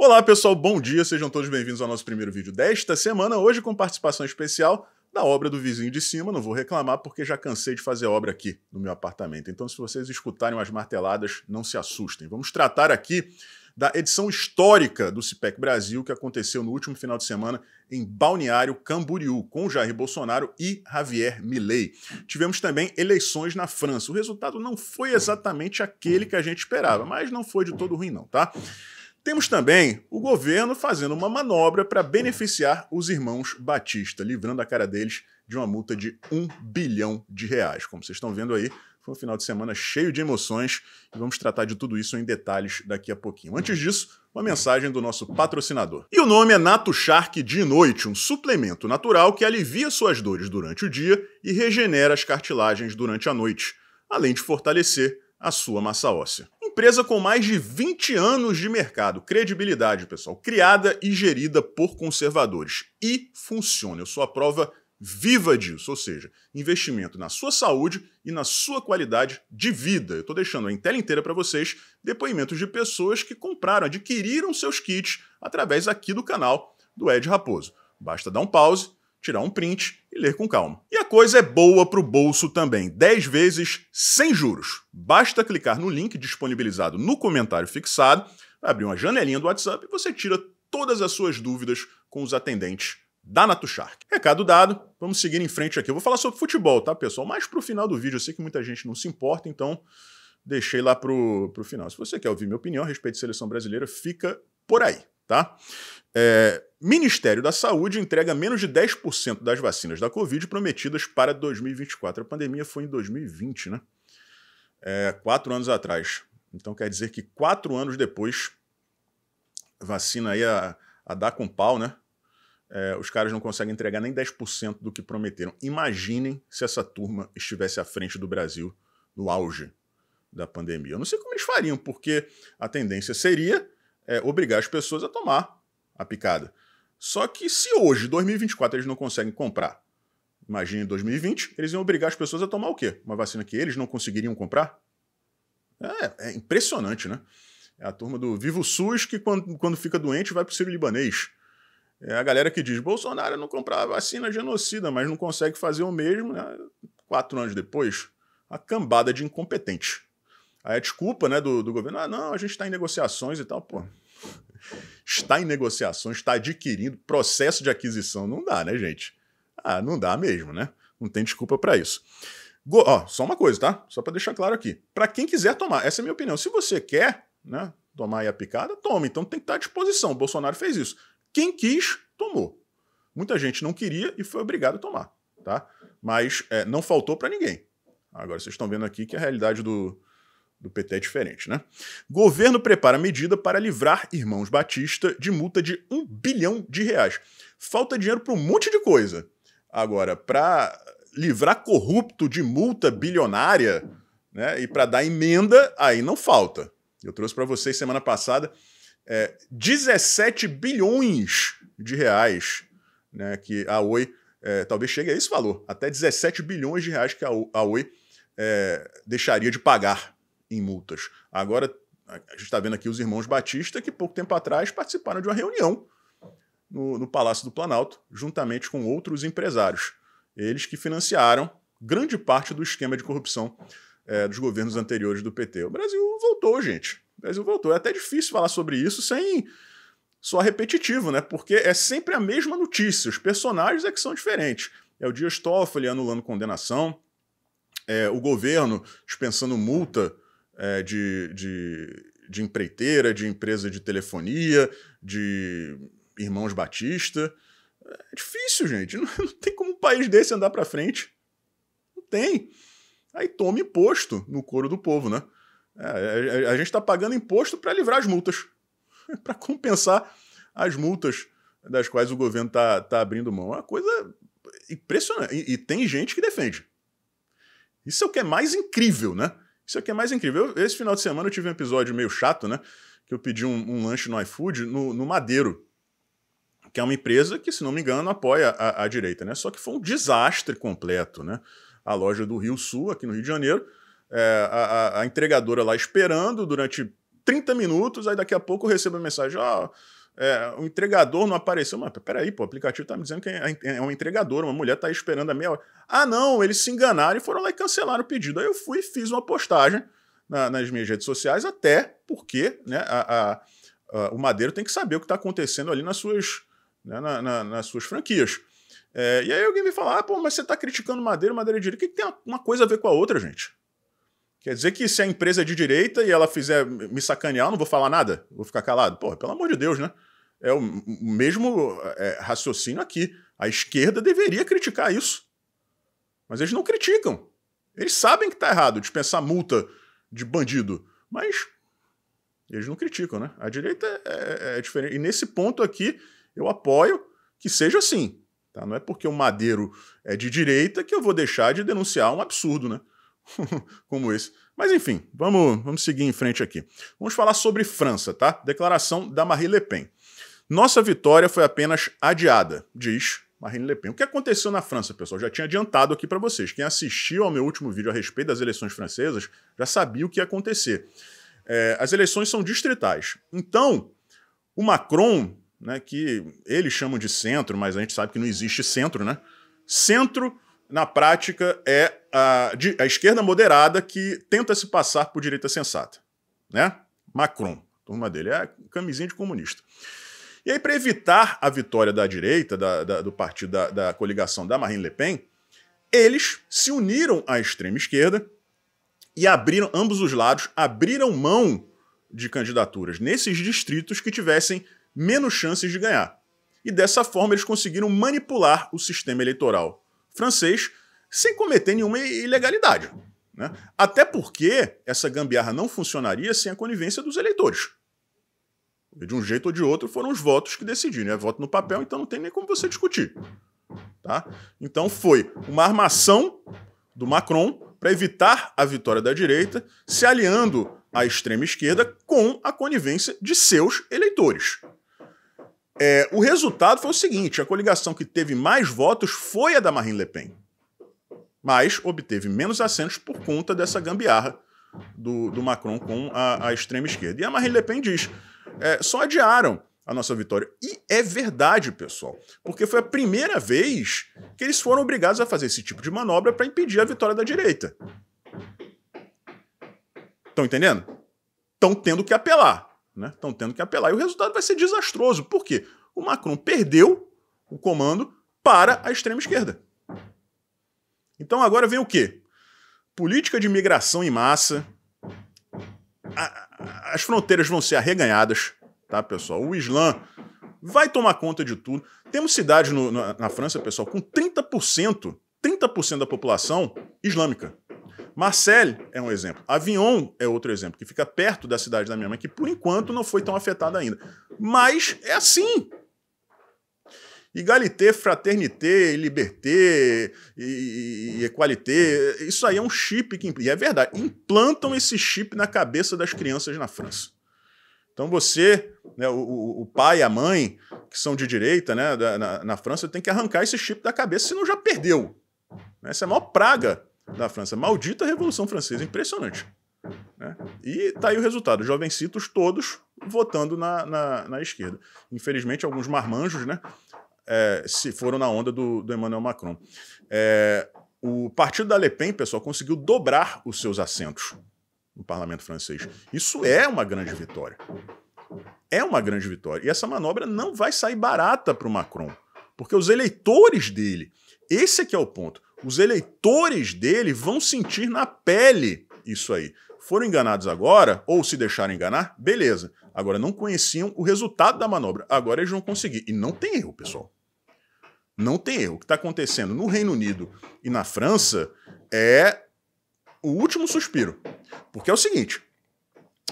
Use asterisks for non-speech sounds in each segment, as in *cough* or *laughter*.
Olá pessoal, bom dia, sejam todos bem-vindos ao nosso primeiro vídeo desta semana, hoje com participação especial da obra do vizinho de cima, não vou reclamar porque já cansei de fazer obra aqui no meu apartamento. Então, se vocês escutarem as marteladas, não se assustem. Vamos tratar aqui da edição histórica do CIPEC Brasil que aconteceu no último final de semana em Balneário Camboriú, com Jair Bolsonaro e Javier Milei. Tivemos também eleições na França. O resultado não foi exatamente aquele que a gente esperava, mas não foi de todo ruim não, tá? Temos também o governo fazendo uma manobra para beneficiar os irmãos Batista, livrando a cara deles de uma multa de um bilhão de reais. Como vocês estão vendo aí, foi um final de semana cheio de emoções e vamos tratar de tudo isso em detalhes daqui a pouquinho. Antes disso, uma mensagem do nosso patrocinador. E o nome é Nato Shark de noite, um suplemento natural que alivia suas dores durante o dia e regenera as cartilagens durante a noite, além de fortalecer a sua massa óssea empresa com mais de 20 anos de mercado, credibilidade, pessoal, criada e gerida por conservadores. E funciona. Eu sou a prova viva disso, ou seja, investimento na sua saúde e na sua qualidade de vida. Eu estou deixando a tela inteira para vocês depoimentos de pessoas que compraram, adquiriram seus kits através aqui do canal do Ed Raposo. Basta dar um pause tirar um print e ler com calma. E a coisa é boa para o bolso também, 10 vezes sem juros. Basta clicar no link disponibilizado no comentário fixado, abrir uma janelinha do WhatsApp e você tira todas as suas dúvidas com os atendentes da Natushark. Recado dado, vamos seguir em frente aqui. Eu vou falar sobre futebol, tá, pessoal? Mas pro final do vídeo, eu sei que muita gente não se importa, então deixei lá pro, pro final. Se você quer ouvir minha opinião a respeito de seleção brasileira, fica por aí tá? É, Ministério da Saúde entrega menos de 10% das vacinas da Covid prometidas para 2024. A pandemia foi em 2020, né? É, quatro anos atrás. Então quer dizer que quatro anos depois, vacina aí a, a dar com pau, né? É, os caras não conseguem entregar nem 10% do que prometeram. Imaginem se essa turma estivesse à frente do Brasil no auge da pandemia. Eu não sei como eles fariam, porque a tendência seria é, obrigar as pessoas a tomar a picada. Só que se hoje, 2024, eles não conseguem comprar, imagine em 2020, eles iam obrigar as pessoas a tomar o quê? Uma vacina que eles não conseguiriam comprar? É, é impressionante, né? É a turma do Vivo SUS que, quando, quando fica doente, vai para o Ciro Libanês. É a galera que diz: Bolsonaro não comprava vacina genocida, mas não consegue fazer o mesmo né? quatro anos depois. A cambada de incompetente. Aí a desculpa né, do, do governo, ah, não, a gente está em negociações e tal, pô. Está em negociações, está adquirindo processo de aquisição. Não dá, né, gente? Ah, não dá mesmo, né? Não tem desculpa para isso. Go ó, só uma coisa, tá? Só para deixar claro aqui. Para quem quiser tomar, essa é a minha opinião. Se você quer né, tomar aí a picada, toma. Então tem que estar tá à disposição. O Bolsonaro fez isso. Quem quis, tomou. Muita gente não queria e foi obrigado a tomar, tá? Mas é, não faltou para ninguém. Agora vocês estão vendo aqui que a realidade do, do PT é diferente, né? Governo prepara medida para livrar irmãos Batista de multa de um bilhão de reais. Falta dinheiro para um monte de coisa. Agora, para livrar corrupto de multa bilionária, né? E para dar emenda, aí não falta. Eu trouxe para vocês semana passada é, 17 bilhões de reais, né? Que a Oi é, talvez chegue a esse valor, até 17 bilhões de reais que a, Oi é, deixaria de pagar em multas. Agora, a gente está vendo aqui os irmãos Batista, que pouco tempo atrás participaram de uma reunião no, no Palácio do Planalto, juntamente com outros empresários. Eles que financiaram grande parte do esquema de corrupção é, dos governos anteriores do PT. O Brasil voltou, gente. O Brasil voltou. É até difícil falar sobre isso sem só repetitivo, né? Porque é sempre a mesma notícia. Os personagens é que são diferentes. É o Dias Toffoli anulando condenação, é o governo dispensando multa é, de, de, de empreiteira, de empresa de telefonia, de irmãos Batista. É difícil, gente. *laughs* Não, não tem como um país desse andar para frente. Não tem. Aí toma imposto no couro do povo, né? É, a, é, é, a, gente está pagando imposto para livrar as multas, *laughs* para compensar as multas das quais o governo está tá abrindo mão. É uma coisa impressionante. E, e tem gente que defende. Isso é o que é mais incrível, né? Isso aqui é mais incrível. Eu, esse final de semana eu tive um episódio meio chato, né? Que eu pedi um, um lanche no iFood no, no Madeiro que é uma empresa que, se não me engano, apoia a, a, direita, né? Só que foi um desastre completo, né? A loja do Rio Sul, aqui no Rio de Janeiro, é, a, a, entregadora lá esperando durante 30 minutos, aí daqui a pouco eu recebo a mensagem, ó, oh, é, o entregador não apareceu. Mas peraí, pô, o aplicativo tá me dizendo que é, é, é um entregador, uma mulher tá aí esperando a meia hora. Ah, não, eles se enganaram e foram lá e cancelaram o pedido. Aí eu fui e fiz uma postagem na, nas minhas redes sociais, até porque né, a, a, a, o Madeiro tem que saber o que está acontecendo ali nas suas, né, na, na, nas suas franquias. É, e aí alguém me fala, ah, pô, mas você está criticando Madeiro? Madeira é Direito. O que, que tem uma coisa a ver com a outra, gente? Quer dizer que se a empresa é de direita e ela fizer me sacanear, eu não vou falar nada? Vou ficar calado? Pô, pelo amor de Deus, né? É o mesmo é, raciocínio aqui. A esquerda deveria criticar isso. Mas eles não criticam. Eles sabem que está errado dispensar multa de bandido, mas eles não criticam, né? A direita é é, é, é, diferente. E nesse ponto aqui, eu apoio que seja assim. Tá? Não é porque o Madeiro é de direita que eu vou deixar de denunciar um absurdo, né? *laughs* Como esse. Mas enfim, vamos, vamos seguir em frente aqui. Vamos falar sobre França, tá? Declaração da Marie Le Pen. Nossa vitória foi apenas adiada, diz Marine Le Pen. O que aconteceu na França, pessoal? Já tinha adiantado aqui para vocês. Quem assistiu ao meu último vídeo a respeito das eleições francesas já sabia o que ia acontecer. É, as eleições são distritais. Então, o Macron, né, que eles chamam de centro, mas a gente sabe que não existe centro, né? Centro, na prática, é a, a esquerda moderada que tenta se passar por direita sensata, né? Macron, turma dele, é camisinha de comunista. E aí, para evitar a vitória da direita, da, da, do partido da, da coligação da Marine Le Pen, eles se uniram à extrema esquerda e abriram, ambos os lados, abriram mão de candidaturas nesses distritos que tivessem menos chances de ganhar. E dessa forma eles conseguiram manipular o sistema eleitoral francês sem cometer nenhuma ilegalidade. Né? Até porque essa gambiarra não funcionaria sem a conivência dos eleitores de um jeito ou de outro, foram os votos que decidiram. É voto no papel, então não tem nem como você discutir. Tá? Então foi uma armação do Macron para evitar a vitória da direita, se aliando à extrema esquerda com a conivência de seus eleitores. É, o resultado foi o seguinte: a coligação que teve mais votos foi a da Marine Le Pen, mas obteve menos assentos por conta dessa gambiarra do, do Macron com a, a extrema esquerda. E a Marine Le Pen diz: é, só adiaram a nossa vitória. E é verdade, pessoal, porque foi a primeira vez que eles foram obrigados a fazer esse tipo de manobra para impedir a vitória da direita. Estão entendendo? Estão tendo que apelar. Estão né? tendo que apelar. E o resultado vai ser desastroso. Por quê? O Macron perdeu o comando para a extrema esquerda. Então agora vem o quê? Política de migração em massa, as fronteiras vão ser arreganhadas, tá, pessoal? O Islã vai tomar conta de tudo. Temos cidades no, na, na França, pessoal, com 30%, 30% da população islâmica. Marseille é um exemplo. Avignon é outro exemplo, que fica perto da cidade da minha mãe, que por enquanto não foi tão afetada ainda. Mas é assim. Egalité, fraternité, liberté e, e equalité, isso aí é um chip que e é verdade, implantam esse chip na cabeça das crianças na França. Então você, né, o, o, pai e a mãe, que são de direita né, na, na, França, tem que arrancar esse chip da cabeça, senão já perdeu. Né, essa é a maior praga da França. Maldita Revolução Francesa, impressionante. Né? E tá aí o resultado, jovencitos todos votando na, na, na esquerda. Infelizmente, alguns marmanjos, né? é, se foram na onda do, do Emmanuel Macron. É, o partido da Le Pen, pessoal, conseguiu dobrar os seus assentos no parlamento francês. Isso é uma grande vitória. É uma grande vitória. E essa manobra não vai sair barata para o Macron, porque os eleitores dele, esse é, é o ponto, os eleitores dele vão sentir na pele isso aí. Foram enganados agora, ou se deixaram enganar, beleza. Agora não conheciam o resultado da manobra. Agora eles vão conseguir. E não tem erro, pessoal. Não tem erro. O que está acontecendo no Reino Unido e na França é o último suspiro. Porque é o seguinte: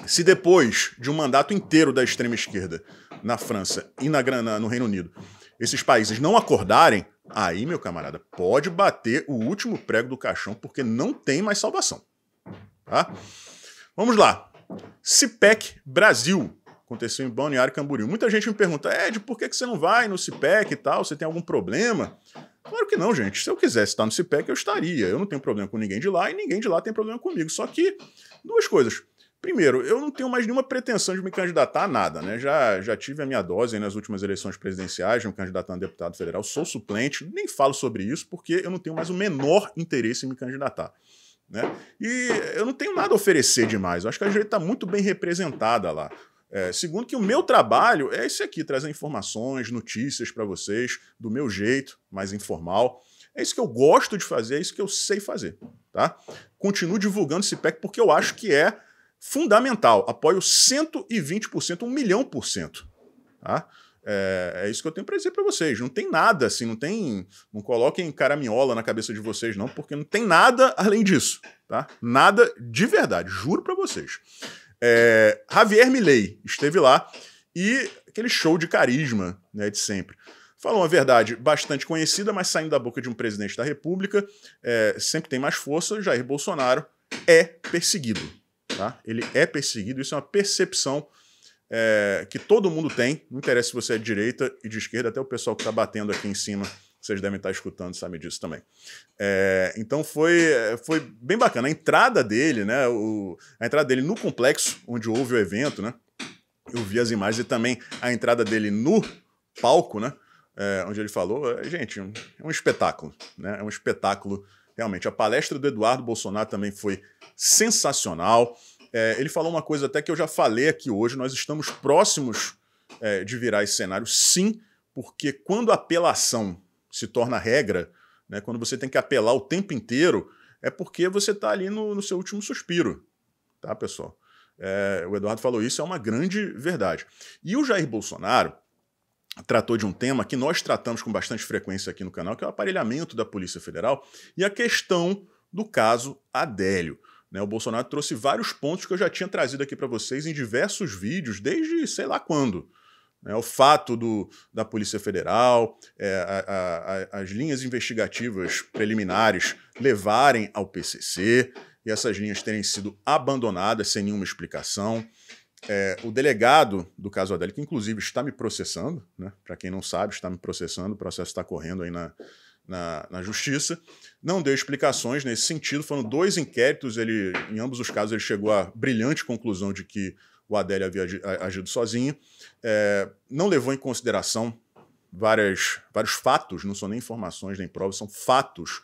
se depois de um mandato inteiro da extrema esquerda na França e na, na, no Reino Unido, esses países não acordarem, aí, meu camarada, pode bater o último prego do caixão, porque não tem mais salvação. Tá? Vamos lá. CIPEC Brasil. Aconteceu em Balneário Camboriú. Muita gente me pergunta, Ed, por que, que você não vai no CIPEC e tal? Você tem algum problema? Claro que não, gente. Se eu quisesse estar no CIPEC, eu estaria. Eu não tenho problema com ninguém de lá e ninguém de lá tem problema comigo. Só que, duas coisas. Primeiro, eu não tenho mais nenhuma pretensão de me candidatar a nada, né? Já, já tive a minha dose nas últimas eleições presidenciais, de me candidatando a deputado federal, sou suplente, nem falo sobre isso, porque eu não tenho mais o menor interesse em me candidatar. Né? E eu não tenho nada a oferecer demais. Eu acho que a gente está muito bem representada lá. É, segundo, que o meu trabalho é esse aqui: trazer informações, notícias para vocês, do meu jeito, mais informal. É isso que eu gosto de fazer, é isso que eu sei fazer. Tá? Continuo divulgando esse PEC porque eu acho que é fundamental. Apoio 120%, 1 milhão por cento. Tá? É, é, isso que eu tenho para dizer para vocês. Não tem nada assim, não tem. Não coloquem caraminhola na cabeça de vocês, não, porque não tem nada além disso. Tá? Nada de verdade, juro para vocês. É, Javier Milley esteve lá e aquele show de carisma né, de sempre. Falou uma verdade bastante conhecida, mas saindo da boca de um presidente da República, é, sempre tem mais força. Jair Bolsonaro é perseguido. Tá? Ele é perseguido, isso é uma percepção é, que todo mundo tem, não interessa se você é de direita e de esquerda, até o pessoal que está batendo aqui em cima vocês devem estar escutando, sabem disso também. É, então foi, foi bem bacana. A entrada dele, né? O, a entrada dele no complexo, onde houve o evento, né? Eu vi as imagens e também a entrada dele no palco, né? É, onde ele falou, é, gente, é um espetáculo, né? É um espetáculo realmente. A palestra do Eduardo Bolsonaro também foi sensacional. É, ele falou uma coisa até que eu já falei aqui hoje, nós estamos próximos é, de virar esse cenário, sim, porque quando a apelação se torna regra, né, quando você tem que apelar o tempo inteiro, é porque você está ali no, no, seu último suspiro, tá, pessoal? É, o Eduardo falou isso, é uma grande verdade. E o Jair Bolsonaro tratou de um tema que nós tratamos com bastante frequência aqui no canal, que é o aparelhamento da Polícia Federal e a questão do caso Adélio. Né, o Bolsonaro trouxe vários pontos que eu já tinha trazido aqui para vocês em diversos vídeos, desde sei lá quando. Né? O fato do, da Polícia Federal, é, a, a, as linhas investigativas preliminares levarem ao PCC e essas linhas terem sido abandonadas sem nenhuma explicação. É, o delegado do caso Adélio, que inclusive está me processando, né? para quem não sabe, está me processando, o processo está correndo aí na, na, na, justiça, não deu explicações nesse sentido. Foram dois inquéritos, ele, em ambos os casos, ele chegou à brilhante conclusão de que o Adélio havia agido sozinho, é, não levou em consideração várias, vários fatos, não são nem informações nem provas, são fatos.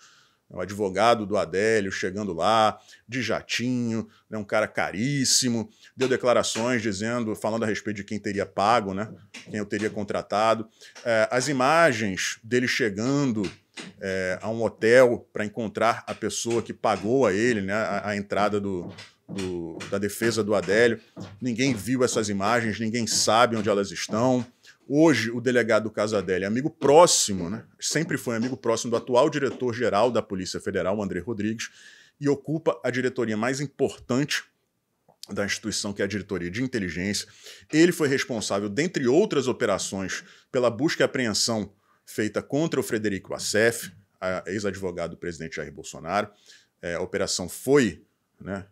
O é advogado do Adélio chegando lá, de jatinho, né, um cara caríssimo, deu declarações dizendo, falando a respeito de quem teria pago, né, quem eu teria contratado. É, as imagens dele chegando é, a um hotel para encontrar a pessoa que pagou a ele né, a, a entrada do, do, da defesa do Adélio. Ninguém viu essas imagens, ninguém sabe onde elas estão. Hoje, o delegado do caso Adélio é amigo próximo, né? sempre foi amigo próximo do atual diretor-geral da Polícia Federal, André Rodrigues, e ocupa a diretoria mais importante da instituição, que é a Diretoria de Inteligência. Ele foi responsável, dentre outras operações, pela busca e apreensão feita contra o Frederico Assef, ex-advogado do presidente Jair Bolsonaro. É, a operação foi né,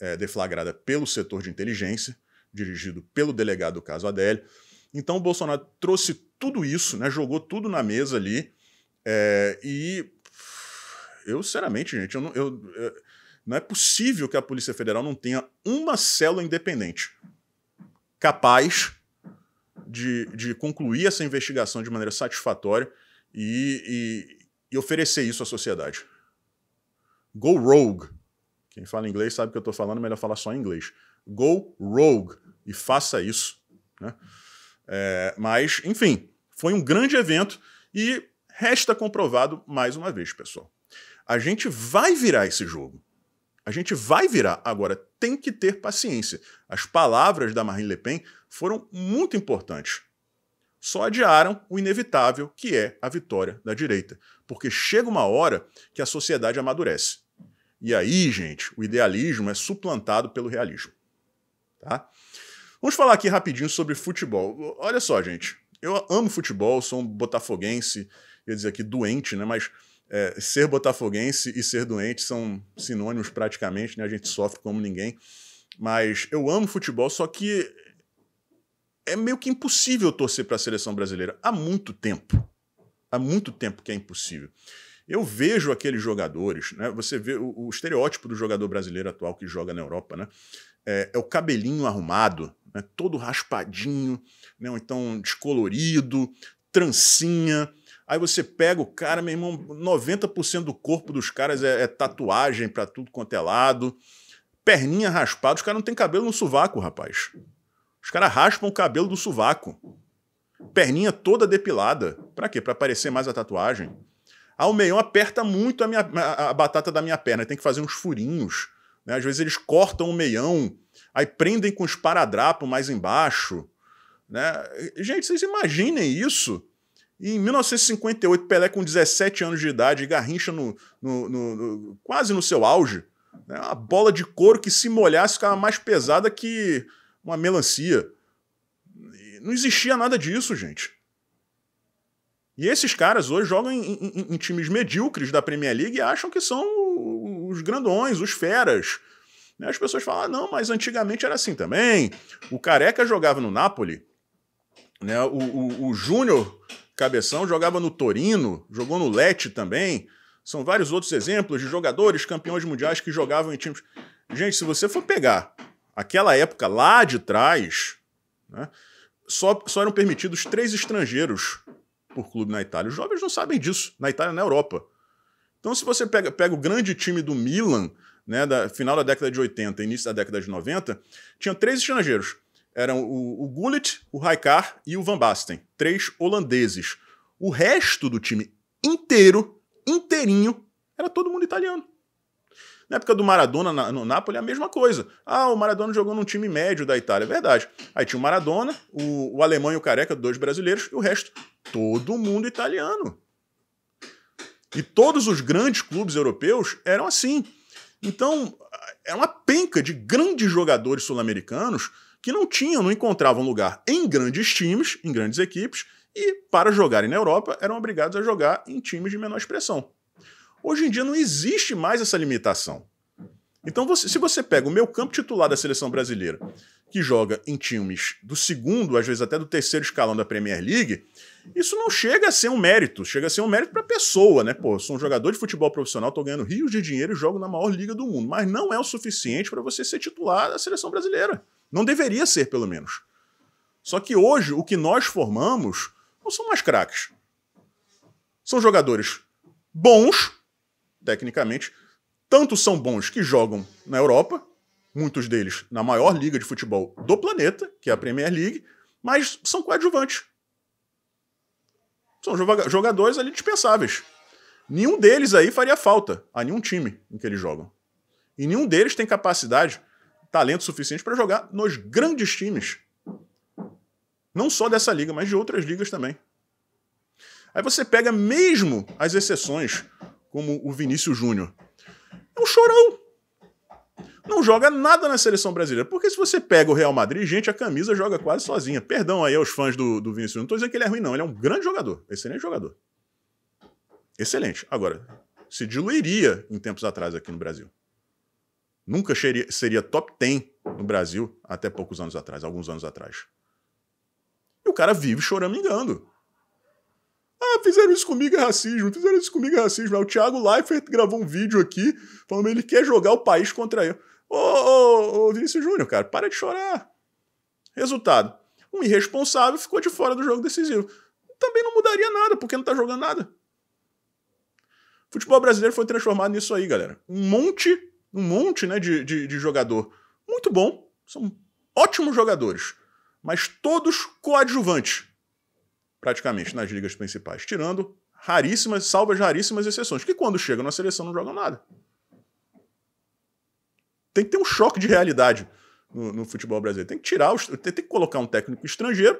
é, deflagrada pelo setor de inteligência, dirigido pelo delegado do caso Adélio. Então o Bolsonaro trouxe tudo isso, né, jogou tudo na mesa ali, é, e eu, sinceramente, gente, eu não, eu, é, não é possível que a Polícia Federal não tenha uma célula independente capaz de, de concluir essa investigação de maneira satisfatória e, e, e oferecer isso à sociedade. Go rogue. Quem fala inglês sabe o que eu estou falando, melhor falar só em inglês. Go rogue e faça isso. Né? É, mas, enfim, foi um grande evento e resta comprovado mais uma vez, pessoal. A gente vai virar esse jogo. A gente vai virar. Agora, tem que ter paciência. As palavras da Marine Le Pen foram muito importantes. Só adiaram o inevitável, que é a vitória da direita. Porque chega uma hora que a sociedade amadurece. E aí, gente, o idealismo é suplantado pelo realismo. Tá? Vamos falar aqui rapidinho sobre futebol. Olha só, gente, eu amo futebol, sou um botafoguense, ia dizer aqui doente, né? Mas é, ser botafoguense e ser doente são sinônimos praticamente, né? A gente sofre como ninguém. Mas eu amo futebol, só que é meio que impossível torcer para a seleção brasileira. Há muito tempo. Há muito tempo que é impossível. Eu vejo aqueles jogadores, né? Você vê o, o estereótipo do jogador brasileiro atual que joga na Europa, né? É, é o cabelinho arrumado, né? todo raspadinho, né? Ou então descolorido, trancinha. Aí você pega o cara, meu irmão, 90% do corpo dos caras é, é tatuagem para tudo quanto é lado, perninha raspada. Os caras não têm cabelo no sovaco, rapaz. Os caras raspam o cabelo do sovaco. Perninha toda depilada. Para quê? Para parecer mais a tatuagem o meião aperta muito a, minha, a, a, batata da minha perna, tem que fazer uns furinhos. Né? Às vezes eles cortam o meião, aí prendem com esparadrapo mais embaixo. Né? Gente, vocês imaginem isso? E em 1958, Pelé, com 17 anos de idade, garrincha no, no, no, no quase no seu auge, né? uma bola de couro que, se molhasse, ficava mais pesada que uma melancia. Não existia nada disso, gente. E esses caras hoje jogam em, em, em times medíocres da Premier League e acham que são os grandões, os feras. Né? As pessoas falam, ah, não, mas antigamente era assim também. O Careca jogava no Napoli, né? o, o, o Júnior Cabeção jogava no Torino, jogou no Lete também. São vários outros exemplos de jogadores campeões mundiais que jogavam em times. Gente, se você for pegar aquela época lá de trás, né, só, só eram permitidos três estrangeiros por clube na Itália. Os jovens não sabem disso, na Itália na Europa. Então, se você pega, pega o grande time do Milan, né, da final da década de 80 início da década de 90, tinha três estrangeiros. Eram o, o Gullit, o Raikar e o Van Basten. Três holandeses. O resto do time inteiro, inteirinho, era todo mundo italiano. Na época do Maradona na, no Napoli, a mesma coisa. Ah, o Maradona jogou num time médio da Itália. É verdade. Aí tinha o Maradona, o, o alemão e o careca, dois brasileiros, e o resto, todo mundo italiano. E todos os grandes clubes europeus eram assim. Então, é uma penca de grandes jogadores sul-americanos que não tinham, não encontravam lugar em grandes times, em grandes equipes, e para jogarem na Europa eram obrigados a jogar em times de menor expressão. Hoje em dia não existe mais essa limitação. Então, você, se você pega o meu campo titular da seleção brasileira, que joga em times do segundo, às vezes até do terceiro escalão da Premier League, isso não chega a ser um mérito, chega a ser um mérito para a pessoa, né? Pô, sou um jogador de futebol profissional, tô ganhando rios de dinheiro e jogo na maior liga do mundo, mas não é o suficiente para você ser titular da seleção brasileira. Não deveria ser, pelo menos. Só que hoje o que nós formamos não são mais craques. São jogadores bons tecnicamente, tantos são bons que jogam na Europa, muitos deles na maior liga de futebol do planeta, que é a Premier League, mas são coadjuvantes. São jogadores ali dispensáveis. Nenhum deles aí faria falta a nenhum time em que eles jogam. E nenhum deles tem capacidade, talento suficiente para jogar nos grandes times. Não só dessa liga, mas de outras ligas também. Aí você pega mesmo as exceções como o Vinícius Júnior. É um chorão. Não joga nada na seleção brasileira. Porque se você pega o Real Madrid, gente, a camisa joga quase sozinha. Perdão aí aos fãs do, do Vinícius Júnior. Não tô dizendo que ele é ruim, não. Ele é um grande jogador. Excelente jogador. Excelente. Agora, se diluiria em tempos atrás aqui no Brasil. Nunca seria top 10 no Brasil até poucos anos atrás, alguns anos atrás. E o cara vive choramingando. Ah, fizeram isso comigo é racismo, fizeram isso comigo é racismo. Aí o Thiago Leifert gravou um vídeo aqui falando que ele quer jogar o país contra ele. Ô, ô, ô Vinícius Júnior, cara, para de chorar. Resultado: um irresponsável ficou de fora do jogo decisivo. Também não mudaria nada, porque não tá jogando nada. O futebol brasileiro foi transformado nisso aí, galera. Um monte, um monte né, de, de, de jogador. Muito bom, são ótimos jogadores, mas todos coadjuvantes praticamente nas ligas principais, tirando raríssimas, salvas raríssimas exceções, que quando chegam na seleção não jogam nada. Tem que ter um choque de realidade no, no futebol brasileiro. Tem que tirar, os, tem, que colocar um técnico estrangeiro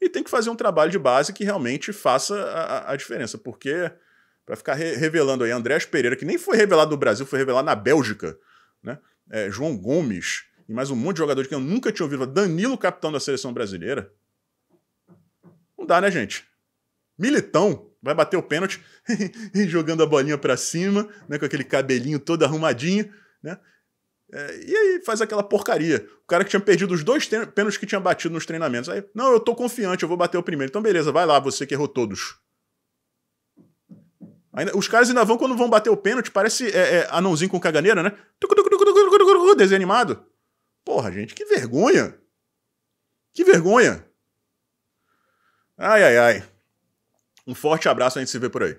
e tem que fazer um trabalho de base que realmente faça a, a diferença, porque para ficar re revelando aí Andrés Pereira, que nem foi revelado no Brasil, foi revelado na Bélgica, né? É, João Gomes e mais um monte de jogador que eu nunca tinha ouvido, Danilo capitão da seleção brasileira, não dá, né, gente? Militão vai bater o pênalti *laughs* jogando a bolinha para cima, né, com aquele cabelinho todo arrumadinho, né? É, e aí faz aquela porcaria. O cara que tinha perdido os dois pênaltis que tinha batido nos treinamentos. Aí, não, eu tô confiante, eu vou bater o primeiro. Então, beleza, vai lá, você que errou todos. Ainda, os caras ainda vão, quando vão bater o pênalti, parece é, é, anãozinho com caganeira, né? Desanimado. Porra, gente, que vergonha! Que vergonha! Ai, ai, ai. Um forte abraço, a gente se vê por aí.